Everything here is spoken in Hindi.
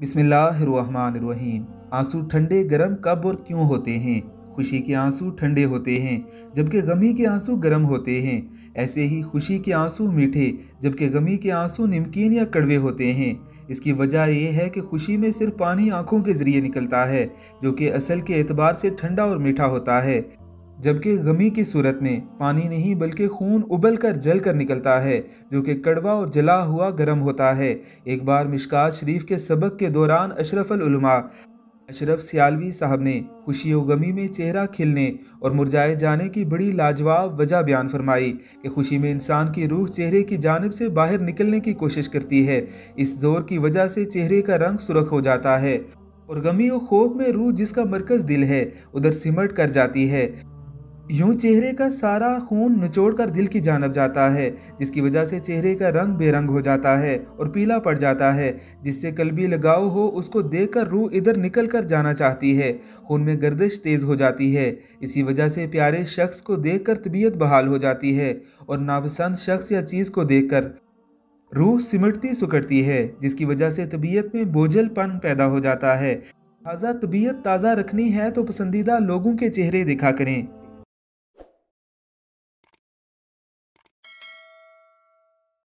बिसमीम आंसू ठंडे गर्म कब और क्यों होते हैं खुशी के आंसू ठंडे होते हैं जबकि गमी के आंसू गर्म होते हैं ऐसे ही खुशी के आंसू मीठे जबकि गमी के आंसू नमकीन या कड़वे होते हैं इसकी वजह यह है कि खुशी में सिर्फ पानी आंखों के ज़रिए निकलता है जो कि असल के एतबार से ठंडा और मीठा होता है जबकि गमी की सूरत में पानी नहीं बल्कि खून उबल कर जल कर निकलता है जो कि कड़वा और जला हुआ गर्म होता है एक बार मिशकात शरीफ के सबक के दौरान अशरफलमा अशरफ सियालवी साहब ने खुशी व गमी में चेहरा खिलने और मुरझाए जाने की बड़ी लाजवाब वजह बयान फरमाई कि खुशी में इंसान की रूह चेहरे की जानब से बाहर निकलने की कोशिश करती है इस जोर की वजह से चेहरे का रंग सुरख हो जाता है और गमी और खोफ में रूह जिसका मरकज़ दिल है उधर सिमट कर जाती है यूं चेहरे का सारा खून कर दिल की जानब जाता है जिसकी वजह से चेहरे का रंग बेरंग हो जाता है और पीला पड़ जाता है जिससे कल भी लगाव हो उसको देख कर रूह इधर निकल कर जाना चाहती है खून में गर्दिश तेज़ हो जाती है इसी वजह से प्यारे शख्स को देख कर तबीयत बहाल हो जाती है और नापसंद शख्स या चीज़ को देख कर रूह सिमटती सुकड़ती है जिसकी वजह से तबीयत में बोझलपन पैदा हो जाता है ताज़ा तबीयत ताज़ा रखनी है तो पसंदीदा लोगों के चेहरे दिखा करें